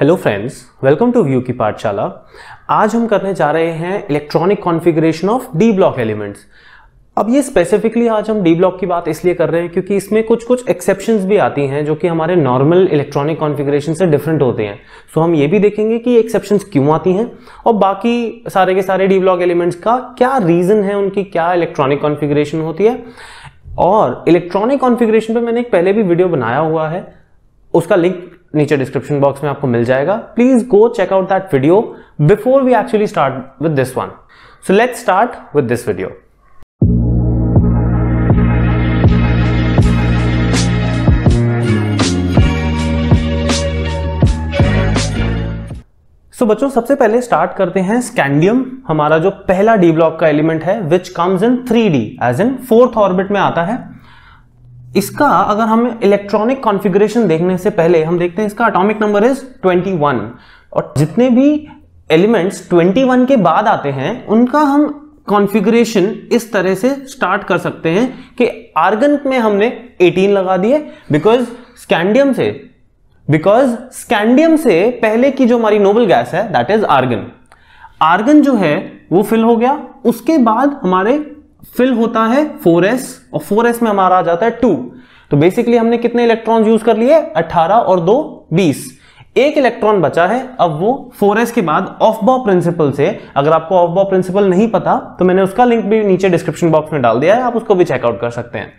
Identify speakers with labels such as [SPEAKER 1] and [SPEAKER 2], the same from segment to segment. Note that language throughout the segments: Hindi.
[SPEAKER 1] hello friends welcome to view की पाठशाला आज हम करने जा रहे हैं electronic configuration of D block elements अब ये स्पेसिफिकली आज हम डी ब्लॉक की बात इसलिए कर रहे हैं क्योंकि इसमें कुछ कुछ एक्सेप्शंस भी आती हैं जो कि हमारे नॉर्मल इलेक्ट्रॉनिक कॉन्फ़िगरेशन से डिफरेंट होते हैं सो हम ये भी देखेंगे कि एक्सेप्शन क्यों आती हैं और बाकी सारे के सारे डी ब्लॉक एलिमेंट्स का क्या रीज़न है उनकी क्या इलेक्ट्रॉनिक कॉन्फ़िगरेशन होती है और इलेक्ट्रॉनिक कॉन्फ़िगरेशन पर मैंने एक पहले भी वीडियो बनाया हुआ है उसका लिंक नीचे डिस्क्रिप्शन बॉक्स में आपको मिल जाएगा please go check out that video before we actually start with this one so let's start with this video so so, बच्चों सबसे पहले स्टार्ट करते हैं स्कैंडियम हमारा जो पहला डी ब्लॉक का एलिमेंट है which comes in three D as in fourth orbit में आता है इसका अगर हम इलेक्ट्रॉनिक कॉन्फ़िगरेशन देखने से पहले हम देखते हैं इसका एटॉमिक नंबर इज 21 और जितने भी एलिमेंट्स 21 के बाद आते हैं उनका हम कॉन्फ़िगरेशन इस तरह से स्टार्ट कर सकते हैं कि आर्गन में हमने 18 लगा दिए बिकॉज स्कैंडियम से बिकॉज स्कैंडियम से पहले की जो हमारी नोबल गैस है दैट इज आर्गन आर्गन जो है वो फिल हो गया उसके बाद हमारे फिल होता है 4s और 4s में हमारा आ जाता है 2 तो बेसिकली हमने कितने इलेक्ट्रॉन यूज कर लिए 18 और 2 20 एक इलेक्ट्रॉन बचा है अब वो 4s के बाद ऑफ बॉ प्रिंसिपल से अगर आपको ऑफ बॉ प्रिंसिपल नहीं पता तो मैंने उसका लिंक भी नीचे डिस्क्रिप्शन बॉक्स में डाल दिया है आप उसको भी चेकआउट कर सकते हैं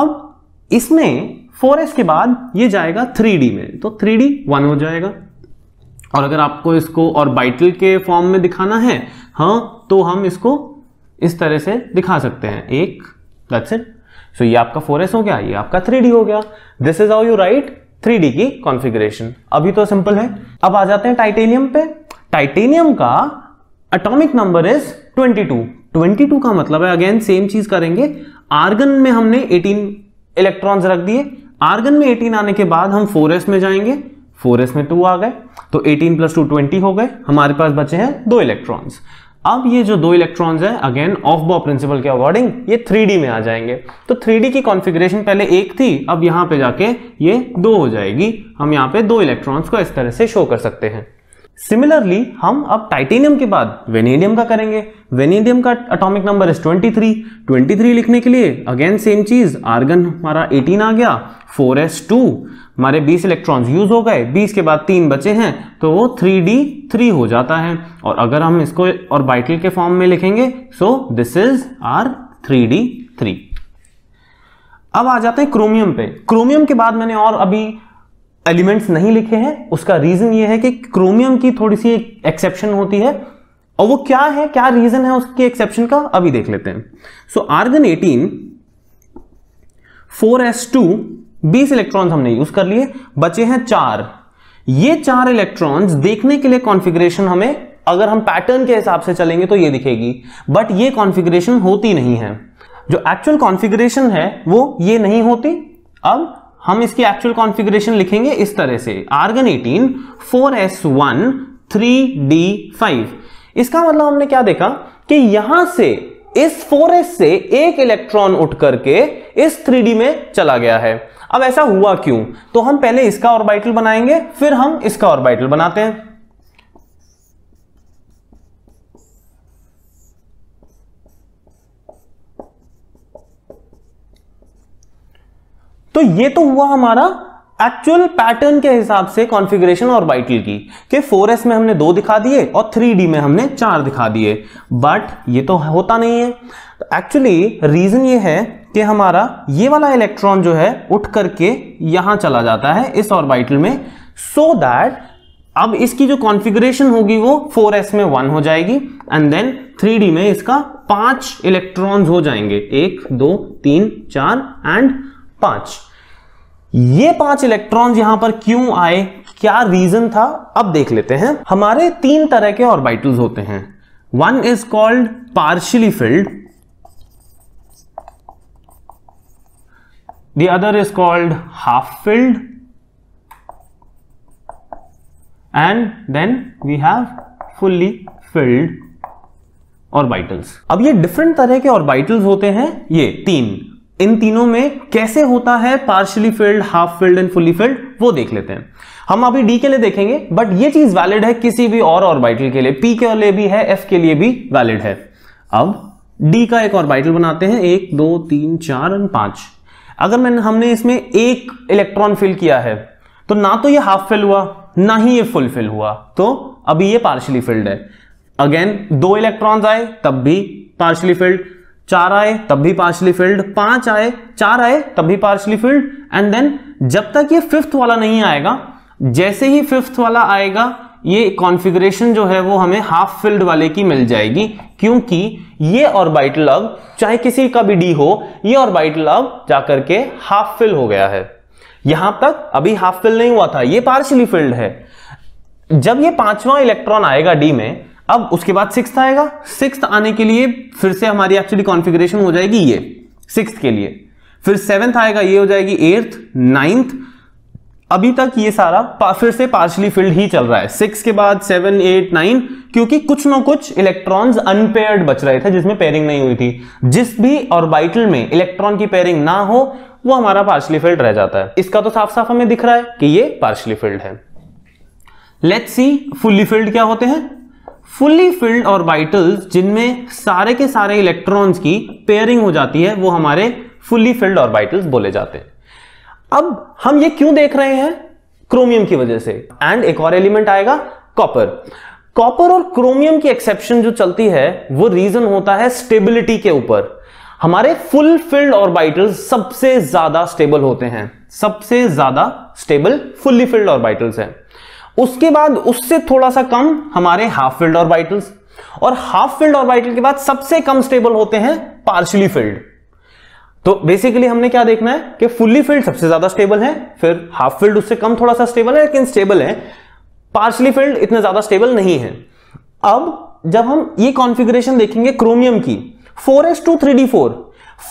[SPEAKER 1] अब इसमें 4s के बाद ये जाएगा 3d में तो 3d 1 हो जाएगा और अगर आपको इसको और बाइटल के फॉर्म में दिखाना है हाँ तो हम इसको इस तरह से दिखा सकते हैं एक दैट्स इट सो ये आपका 4s हो गया ये आपका 3d हो गया this is how you write 3d की कॉन्फ़िगरेशन अभी तो सिंपल है अब आ जाते हैं टाइटेनियम पे टाइटेनियम का एटॉमिक नंबर इज 22 22 का मतलब है अगेन सेम चीज करेंगे आर्गन में हमने 18 इलेक्ट्रॉन्स रख दिए आर्गन में 18 आने के बाद हम 4s में जाएंगे 4s में 2 आ गए तो 18 प्लस टू ट्वेंटी हो गए हमारे पास बचे हैं दो इलेक्ट्रॉन्स अब ये जो दो इलेक्ट्रॉन्स हैं अगेन ऑफ बॉ प्रिंसिपल के अकॉर्डिंग ये 3D में आ जाएंगे तो 3D की कॉन्फ़िगरेशन पहले एक थी अब यहाँ पे जाके ये दो हो जाएगी हम यहाँ पे दो इलेक्ट्रॉन्स को इस तरह से शो कर सकते हैं सिमिलरली हम अब टाइटेनियम के बाद वेनेडियम का करेंगे वेनेडियम का अटोमिक नंबर इज 23 23 लिखने के लिए अगेन सेम चीज आर्गन हमारा 18 आ गया 4s2 हमारे 20 इलेक्ट्रॉन्स यूज हो गए 20 के बाद तीन बचे हैं तो वो 3d3 हो जाता है और अगर हम इसको और बाइटल के फॉर्म में लिखेंगे सो दिस इज आर 3d3 अब आ जाते हैं क्रोमियम पे क्रोमियम के बाद मैंने और अभी एलिमेंट्स नहीं लिखे हैं उसका रीजन ये है कि क्रोमियम की थोड़ी सी एक एक्सेप्शन होती है और वो क्या है क्या रीजन है उसके एक्सेप्शन का अभी देख लेते हैं सो आर्गन 18 टू बीस इलेक्ट्रॉन हमने यूज कर लिए बचे हैं चार ये चार इलेक्ट्रॉन्स देखने के लिए कॉन्फ़िगरेशन हमें अगर हम पैटर्न के हिसाब से चलेंगे तो ये दिखेगी बट ये कॉन्फ़िगरेशन होती नहीं है जो एक्चुअल कॉन्फ़िगरेशन है वो ये नहीं होती अब हम इसकी एक्चुअल कॉन्फ़िगरेशन लिखेंगे इस तरह से आर्गन 18 4s1 3d5 इसका मतलब हमने क्या देखा कि यहां से इस 4s से एक इलेक्ट्रॉन उठ करके इस 3d में चला गया है अब ऐसा हुआ क्यों तो हम पहले इसका ऑर्बिटल बनाएंगे फिर हम इसका ऑर्बिटल बनाते हैं तो ये तो हुआ हमारा एक्चुअल पैटर्न के हिसाब से कॉन्फ़िगरेशन और वाइटल की कि 4s में हमने दो दिखा दिए और 3d में हमने चार दिखा दिए बट ये तो होता नहीं है एक्चुअली तो रीजन ये है कि हमारा ये वाला इलेक्ट्रॉन जो है उठ करके यहां चला जाता है इस वाइटल में सो so दैट अब इसकी जो कॉन्फ़िगरेशन होगी वो 4s में वन हो जाएगी एंड देन 3d में इसका पांच इलेक्ट्रॉन्स हो जाएंगे एक दो तीन चार एंड पांच ये पांच इलेक्ट्रॉन्स यहां पर क्यों आए क्या रीजन था अब देख लेते हैं हमारे तीन तरह के ऑर्बिटल्स होते हैं one is called partially filled the other is called half filled and then we have fully filled orbitals अब ये डिफरेंट तरह के ऑर्बिटल्स होते हैं ये तीन इन तीनों में कैसे होता है partially filled half filled and fully filled वो देख लेते हैं हम अभी डी के लिए देखेंगे बट ये चीज वैलिड है किसी भी और ऑर्बिटल के लिए पी के लिए भी है एफ के लिए भी वैलिड है अब डी का एक ऑर्बिटल बनाते हैं एक दो तीन चार एंड पांच अगर मैंने हमने इसमें एक इलेक्ट्रॉन फिल किया है तो ना तो ये हाफ फिल हुआ ना ही ये फुल फिल हुआ तो अभी ये पार्शली फिल्ड है अगेन दो इलेक्ट्रॉन आए तब भी पार्शली फिल्ड चार आए तब भी पार्शली फिल्ड पांच आए चार आए तब भी पार्शली फिल्ड एंड देन जब तक ये फिफ्थ वाला नहीं आएगा जैसे ही फिफ्थ वाला आएगा ये कॉन्फ़िगरेशन जो है वो हमें हाफ फील्ड वाले की मिल जाएगी क्योंकि ये ऑर्बिटल अब चाहे किसी का भी डी हो ये ऑर्बिटल अब जाकर के हाफ फिल हो गया है यहां तक अभी हाफ फिल नहीं हुआ था ये पार्शली फील्ड है जब ये पांचवा इलेक्ट्रॉन आएगा डी में अब उसके बाद सिक्स आएगा सिक्स आने के लिए फिर से हमारी एक्चुअली कॉन्फिग्रेशन हो जाएगी ये सिक्स के लिए फिर सेवन्थ आएगा ये हो जाएगी एट्थ नाइन्थ अभी तक ये सारा फिर से पार्शली फिल्ड ही चल रहा है सिक्स के बाद सेवन एट नाइन क्योंकि कुछ ना कुछ इलेक्ट्रॉन्स अनपेयर्ड बच रहे थे जिसमें पेयरिंग नहीं हुई थी जिस भी ऑर्बिटल में इलेक्ट्रॉन की पेयरिंग ना हो वो हमारा पार्शली फील्ड रह जाता है इसका तो साफ साफ हमें दिख रहा है कि ये पार्शली फील्ड है लेट्स सी फुल्ली फील्ड क्या होते हैं फुल्ली फिल्ड ऑर्बिटल्स जिनमें सारे के सारे इलेक्ट्रॉन्स की पेयरिंग हो जाती है वो हमारे फुल्ली फिल्ड ऑर्बिटल्स बोले जाते हैं अब हम ये क्यों देख रहे हैं क्रोमियम की वजह से एंड एक और एलिमेंट आएगा कॉपर कॉपर और क्रोमियम की एक्सेप्शन जो चलती है वो रीजन होता है स्टेबिलिटी के ऊपर हमारे फुल फिल्ड ऑर्बिटल्स सबसे ज्यादा स्टेबल होते हैं सबसे ज्यादा स्टेबल फुल्ली फिल्ड ऑर्बिटल्स हैं उसके बाद उससे थोड़ा सा कम हमारे हाफ फील्ड ऑर्बिटल्स और हाफ फील्ड ऑर्बिटल के बाद सबसे कम स्टेबल होते हैं पार्शली फील्ड तो बेसिकली हमने क्या देखना है कि फुल्ली फील्ड सबसे ज्यादा स्टेबल है फिर हाफ फील्ड उससे कम थोड़ा सा स्टेबल है लेकिन स्टेबल है पार्शली फील्ड इतने ज्यादा स्टेबल नहीं है अब जब हम ये कॉन्फ़िगरेशन देखेंगे क्रोमियम की 4s टू 3d4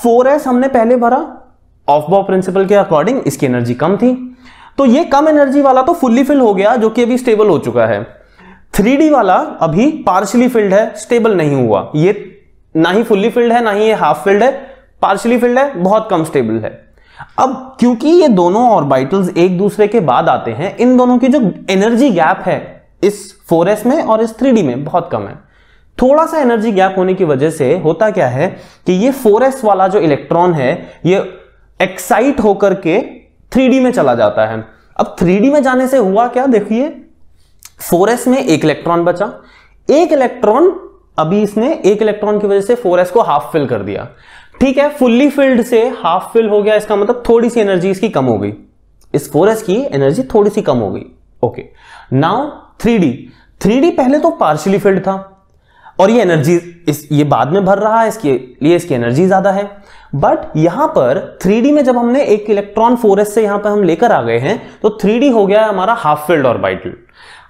[SPEAKER 1] 4s हमने पहले भरा ऑफ बॉ प्रिंसिपल के अकॉर्डिंग इसकी एनर्जी कम थी तो ये कम एनर्जी वाला तो फुल्ली फिल हो गया जो कि अभी स्टेबल हो चुका है 3D वाला अभी पार्शली फिल्ड है स्टेबल नहीं हुआ ये ना ही फुल्ली फिल्ड है ना ही ये हाफ फिल्ड है पार्शली फिल्ड है बहुत कम स्टेबल है अब क्योंकि ये दोनों ऑर्बिटल्स एक दूसरे के बाद आते हैं इन दोनों की जो एनर्जी गैप है इस 4s में और इस 3D में बहुत कम है थोड़ा सा एनर्जी गैप होने की वजह से होता क्या है कि ये 4s वाला जो इलेक्ट्रॉन है ये एक्साइट होकर के थ्री में चला जाता है अब थ्री में जाने से हुआ क्या देखिए फोर में एक इलेक्ट्रॉन बचा एक इलेक्ट्रॉन अभी इसने एक इलेक्ट्रॉन की वजह से फोर को हाफ फिल कर दिया ठीक है फुल्ली फिल्ड से हाफ फिल हो गया इसका मतलब थोड़ी सी एनर्जी इसकी कम हो गई इस फोर की एनर्जी थोड़ी सी कम हो गई ओके नाउ थ्री डी पहले तो पार्शियली फिल्ड था और ये एनर्जी इस ये बाद में भर रहा है इसके लिए इसकी एनर्जी ज्यादा है बट यहां पर 3D में जब हमने एक इलेक्ट्रॉन 4s से यहां पर हम लेकर आ गए हैं तो 3D हो गया हमारा half filled orbital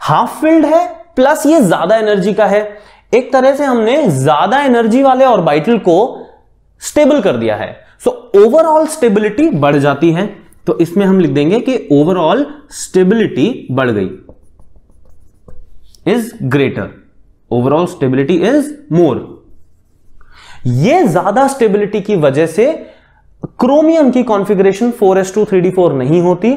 [SPEAKER 1] half filled है प्लस ये ज्यादा एनर्जी का है एक तरह से हमने ज्यादा एनर्जी वाले ऑर्बिटल को स्टेबल कर दिया है सो ओवरऑल स्टेबिलिटी बढ़ जाती है तो इसमें हम लिख देंगे कि ओवरऑल स्टेबिलिटी बढ़ गई is greater overall stability is more यह ज्यादा स्टेबिलिटी की वजह से क्रोमियम की कॉन्फ़िगरेशन 4s2 3d4 नहीं होती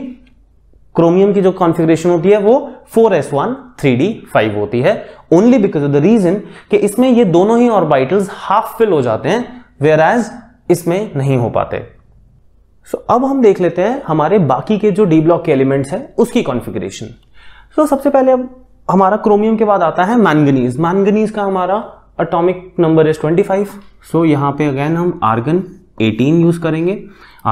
[SPEAKER 1] क्रोमियम की जो कॉन्फ़िगरेशन होती है वो 4s1 3d5 होती है only because of the reason कि इसमें ये दोनों ही ऑर्बिटल्स हाफ फिल हो जाते हैं वेयर एज इसमें नहीं हो पाते सो so, अब हम देख लेते हैं हमारे बाकी के जो डी ब्लॉक के एलिमेंट्स हैं उसकी कॉन्फ़िगरेशन सो so, सबसे पहले अब हमारा क्रोमियम के बाद आता है मैंगनीज मैंगनीज का हमारा अटोमिक नंबर इज 25 सो यहाँ पे अगेन हम आर्गन 18 यूज़ करेंगे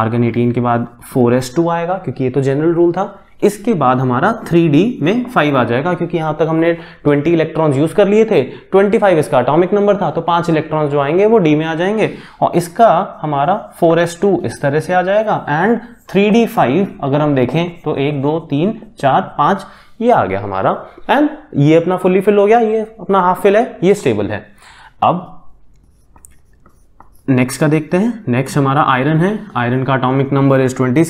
[SPEAKER 1] आर्गन 18 के बाद 4s2 आएगा क्योंकि ये तो जनरल रूल था इसके बाद हमारा 3D में 5 आ जाएगा क्योंकि यहां तक हमने 20 इलेक्ट्रॉन्स यूज कर लिए थे 25 इसका अटोमिक नंबर था तो पांच इलेक्ट्रॉन्स जो आएंगे वो डी में आ जाएंगे और इसका हमारा 4s2 इस तरह से आ जाएगा एंड 3d5 अगर हम देखें तो एक दो तीन चार पांच ये आ गया हमारा एंड ये अपना फुली फिल हो गया ये अपना हाफ फिल है ये स्टेबल है अब नेक्स्ट का देखते हैं नेक्स्ट हमारा आयरन है आयरन का अटोमिक नंबर इज ट्वेंटी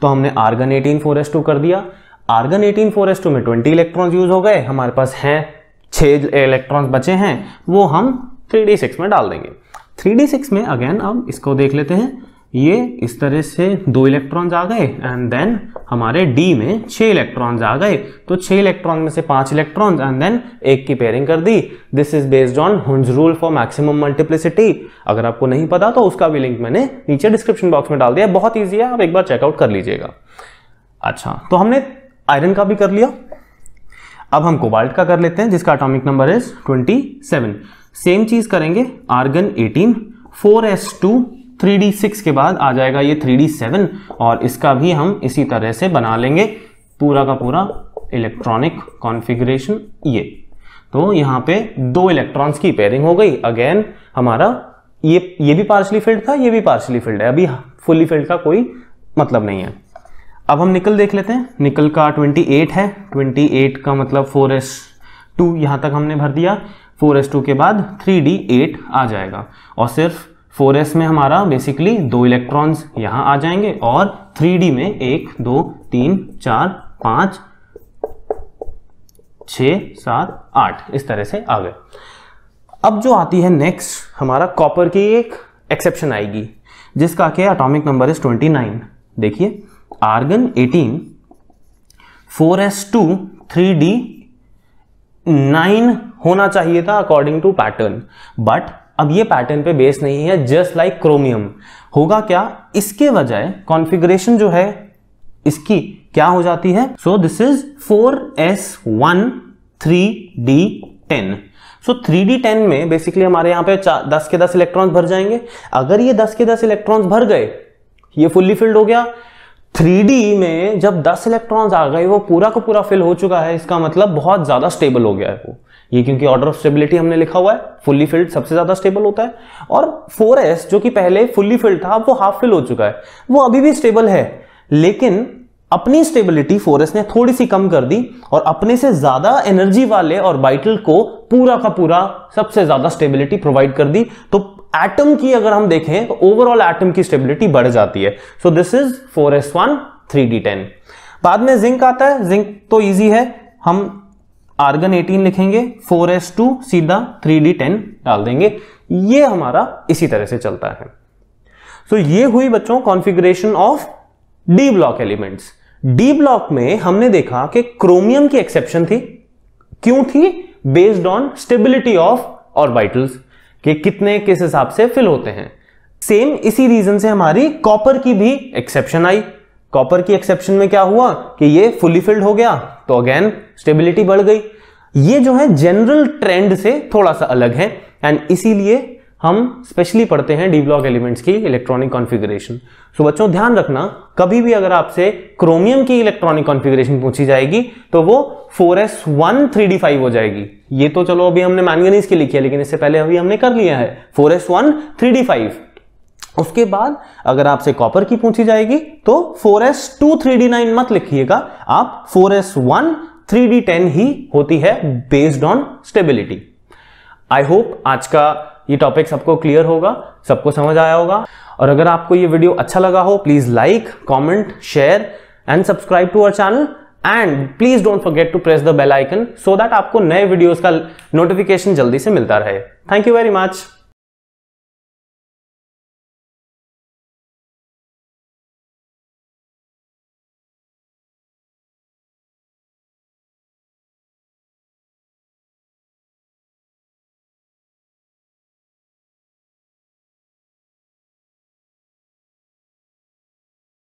[SPEAKER 1] तो हमने argon eighteen four S two कर दिया argon eighteen four S two में ट्वेंटी इलेक्ट्रॉन्स यूज हो गए हमारे पास हैं छः इलेक्ट्रॉन्स बचे हैं वो हम थ्री डी सिक्स में डाल देंगे थ्री डी सिक्स में अगेन अब इसको देख लेते हैं ये इस तरह से दो इलेक्ट्रॉन्स आ गए एंड देन हमारे डी में छः इलेक्ट्रॉन्स आ गए तो छः इलेक्ट्रॉन में से पांच इलेक्ट्रॉन्स एंड देन एक की पेयरिंग कर दी this is based on Hund's rule for maximum multiplicity अगर आपको नहीं पता तो उसका भी लिंक मैंने नीचे डिस्क्रिप्शन बॉक्स में डाल दिया बहुत ईजी है आप एक बार चेकआउट कर लीजिएगा अच्छा तो हमने आयरन का भी कर लिया अब हम कोबाल्ट का कर लेते हैं जिसका atomic number is twenty same चीज करेंगे argon eighteen 4s2 three D six के बाद आ जाएगा ये थ्री डी सेवन और इसका भी हम इसी तरह से बना लेंगे पूरा का पूरा इलेक्ट्रॉनिक कॉन्फ़िगरेशन ये तो यहाँ पे दो इलेक्ट्रॉन्स की पेयरिंग हो गई अगेन हमारा ये ये भी पार्शली फील्ड था ये भी पार्शली फील्ड है अभी फुल्ली फील्ड का कोई मतलब नहीं है अब हम निकल देख लेते हैं निकल का 28 है 28 का मतलब एस टू यहाँ तक हमने भर दिया 4s2 के बाद 3d8 आ जाएगा और सिर्फ फोर एस में हमारा बेसिकली दो इलेक्ट्रॉन्स यहाँ आ जाएंगे और थ्री डी में एक दो तीन चार पाँच छ सात आठ इस तरह से आ गए अब जो आती है नेक्स्ट हमारा कॉपर की एक एक्सेप्शन आएगी जिसका के एटॉमिक नंबर इज 29 देखिए आर्गन 18 4s2 3d 9 होना चाहिए था अकॉर्डिंग टू पैटर्न बट अब ये पैटर्न पे बेस नहीं है जस्ट लाइक क्रोमियम होगा क्या इसके बजाय कॉन्फ़िगरेशन जो है इसकी क्या हो जाती है so this is 4s1 3d10 so so, 3d10 में बेसिकली हमारे यहां पे 10 के 10 इलेक्ट्रॉन्स भर जाएंगे अगर ये 10 के 10 इलेक्ट्रॉन्स भर गए ये फुल्ली फिल्ड हो गया 3D में जब 10 इलेक्ट्रॉन्स आ गए वो पूरा का पूरा फिल हो चुका है इसका मतलब बहुत ज़्यादा स्टेबल हो गया है वो ये क्योंकि ऑर्डर ऑफ स्टेबिलिटी हमने लिखा हुआ है फुल्ली फिल्ड सबसे ज़्यादा स्टेबल होता है और 4s जो कि पहले फुल्ली फिल्ड था अब वो हाफ फिल हो चुका है वो अभी भी स्टेबल है लेकिन अपनी स्टेबिलिटी 4s ने थोड़ी सी कम कर दी और अपने से ज़्यादा एनर्जी वाले और बाइटल को पूरा का पूरा सबसे ज़्यादा स्टेबिलिटी प्रोवाइड कर दी तो एटम की अगर हम देखें तो ओवरऑल एटम की स्टेबिलिटी बढ़ जाती है so this is 4s1 3d10 बाद में जिंक आता है जिंक तो इजी है हम आर्गन 18 लिखेंगे 4s2 सीधा 3d10 डाल देंगे ये हमारा इसी तरह से चलता है सो so, ये हुई बच्चों configuration of D block elements D block में हमने देखा कि क्रोमियम की एक्सेप्शन थी क्यों थी based on stability of orbitals कि कितने किस हिसाब से फिल होते हैं सेम इसी रीजन से हमारी कॉपर की भी एक्सेप्शन आई कॉपर की एक्सेप्शन में क्या हुआ कि ये फुली फिल्ड हो गया तो अगेन स्टेबिलिटी बढ़ गई ये जो है जनरल ट्रेंड से थोड़ा सा अलग है एंड इसीलिए हम स्पेशली पढ़ते हैं डी ब्लॉक एलिमेंट्स की इलेक्ट्रॉनिक कॉन्फ़िगरेशन सो बच्चों ध्यान रखना कभी भी अगर आपसे क्रोमियम की इलेक्ट्रॉनिक कॉन्फ़िगरेशन पूछी जाएगी तो वो 4s1 3d5 हो जाएगी ये तो चलो अभी हमने मैंगनीज की लिखी है लेकिन इससे पहले अभी हमने कर लिया है 4s1 3d5 उसके बाद अगर आपसे कॉपर की पूछी जाएगी तो 4s2 3d9 मत लिखिएगा आप 4s1 3d10 ही होती है based on stability I hope आज का ये टॉपिक सबको क्लियर होगा सबको समझ आया होगा और अगर आपको ये वीडियो अच्छा लगा हो please like comment share and subscribe to our channel and please don't forget to press the bell icon so that आपको नए वीडियोस का नोटिफिकेशन जल्दी से मिलता रहे थैंक यू वेरी मच